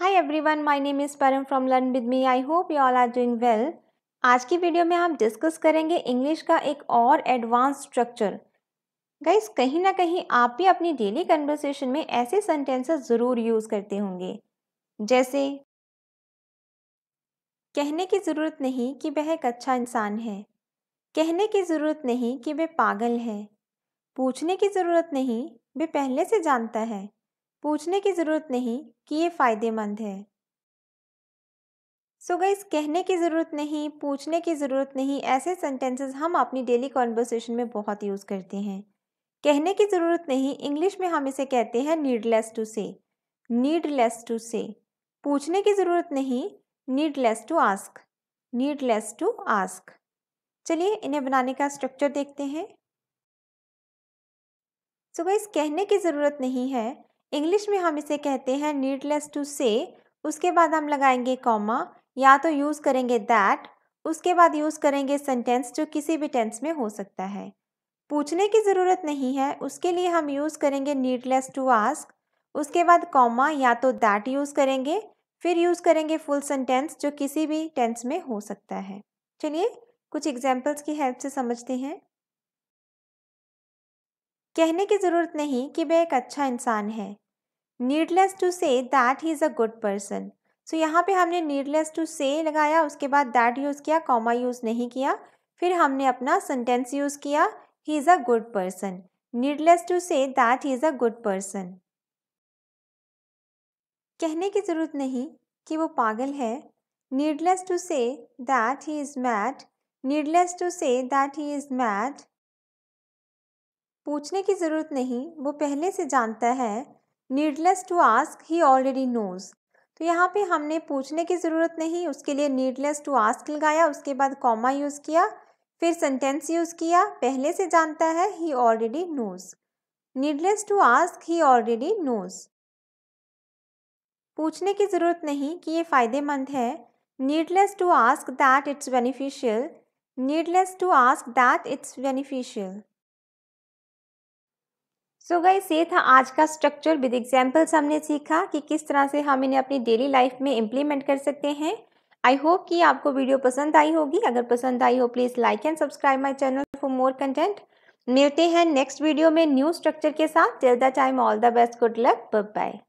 hi everyone my name is Param from learn with me I hope you all are doing well आज की video में हम discuss करेंगे English का एक और एडवांस स्ट्रक्चर गाइस कहीं ना कहीं आप भी अपनी डेली कन्वर्सेशन में ऐसे सेंटेंसेस ज़रूर यूज़ करते होंगे जैसे कहने की ज़रूरत नहीं कि वह एक अच्छा इंसान है कहने की ज़रूरत नहीं कि वे पागल है पूछने की ज़रूरत नहीं वे पहले से जानता है पूछने की ज़रूरत नहीं कि ये फ़ायदेमंद है सो so गाइज कहने की ज़रूरत नहीं पूछने की ज़रूरत नहीं ऐसे सेंटेंसेस हम अपनी डेली कॉन्वर्सेशन में बहुत यूज़ करते हैं कहने की ज़रूरत नहीं इंग्लिश में हम इसे कहते हैं needless to say needless to say पूछने की ज़रूरत नहीं needless to ask needless to ask चलिए इन्हें बनाने का स्ट्रक्चर देखते हैं सो so गाइज कहने की ज़रूरत नहीं है इंग्लिश में हम इसे कहते हैं नीडलेस टू से उसके बाद हम लगाएंगे कॉमा या तो यूज़ करेंगे दैट उसके बाद यूज़ करेंगे सेंटेंस जो किसी भी टेंस में हो सकता है पूछने की ज़रूरत नहीं है उसके लिए हम यूज़ करेंगे नीडलेस टू आस्क उसके बाद कॉमा या तो दैट यूज़ करेंगे फिर यूज़ करेंगे फुल सेंटेंस जो किसी भी टेंस में हो सकता है चलिए कुछ एग्जाम्पल्स की हेल्प से समझते हैं कहने की ज़रूरत नहीं कि वह एक अच्छा इंसान है needless to say that he is a good person so यहाँ पे हमने नीडलेस टू से लगाया उसके बाद दैट यूज़ किया कॉमा यूज़ नहीं किया फिर हमने अपना सेंटेंस यूज़ किया he is a good person needless to say that he is a good person कहने की ज़रूरत नहीं कि वो पागल है needless to say that he is mad needless to say that he is mad पूछने की ज़रूरत नहीं वो पहले से जानता है needless to ask he already knows तो यहाँ पे हमने पूछने की ज़रूरत नहीं उसके लिए नीडलेस टू आस्क लगाया उसके बाद कॉमा यूज़ किया फिर सेंटेंस यूज़ किया पहले से जानता है he already knows needless to ask he already knows पूछने की ज़रूरत नहीं कि ये फ़ायदेमंद है needless to ask that it's beneficial needless to ask that it's beneficial so so guys ये था आज का स्ट्रक्चर विद एग्जाम्पल्स हमने सीखा कि किस तरह से हम इन्हें अपनी डेली लाइफ में इम्प्लीमेंट कर सकते हैं आई होप कि आपको वीडियो पसंद आई होगी अगर पसंद आई हो please like and subscribe my channel for more content मिलते हैं नेक्स्ट वीडियो में न्यू स्ट्रक्चर के साथ till the time all the best good luck bye